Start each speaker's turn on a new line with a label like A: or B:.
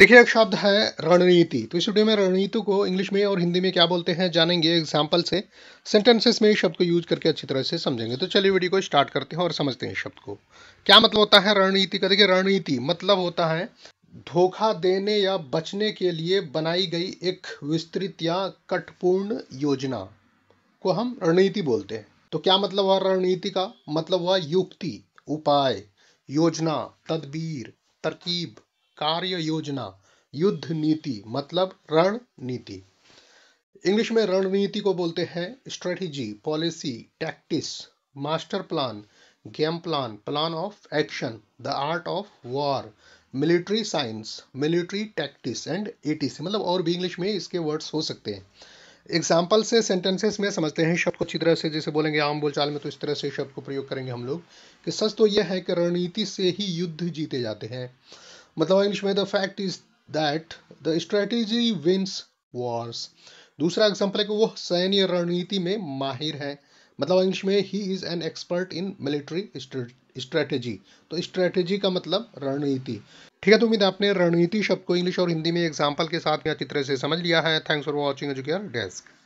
A: देखिए एक शब्द है रणनीति तो इस वीडियो में रणनीति को इंग्लिश में और हिंदी में क्या बोलते हैं जानेंगे एग्जाम्पल से सेंटेंसेस में इस शब्द को यूज करके अच्छी तरह से समझेंगे तो चलिए वीडियो को स्टार्ट करते हैं और समझते हैं शब्द को क्या मतलब होता है रणनीति का देखिए रणनीति मतलब होता है धोखा देने या बचने के लिए बनाई गई एक विस्तृत या कटपूर्ण योजना को हम रणनीति बोलते हैं तो क्या मतलब हुआ रणनीति का मतलब हुआ युक्ति उपाय योजना तदबीर तरकीब कार्य योजना युद्ध नीति मतलब रणनीति इंग्लिश में रणनीति को बोलते हैं strategy policy tactics master plan game plan plan of action the art of war military science military tactics and etc मतलब और भी इंग्लिश में इसके वर्ड्स हो सकते हैं एग्जाम्पल से सेंटेंसेस में समझते हैं शब्द को अच्छी तरह से जैसे बोलेंगे आम बोलचाल में तो इस तरह से शब्द को प्रयोग करेंगे हम लोग कि सच तो यह है कि रणनीति से ही युद्ध जीते जाते हैं मतलब इंग्लिश में the fact is that the strategy wins wars दूसरा एग्जाम्पल है कि वो सैन्य रणनीति में माहिर है मतलब इंग्लिश में he is an expert in military strategy तो स्ट्रेटेजी का मतलब रणनीति ठीक है तो उम्मीद आपने रणनीति शब्द को इंग्लिश और हिंदी में एग्जाम्पल के साथ अच्छी तरह से समझ लिया है thanks for watching Educare desk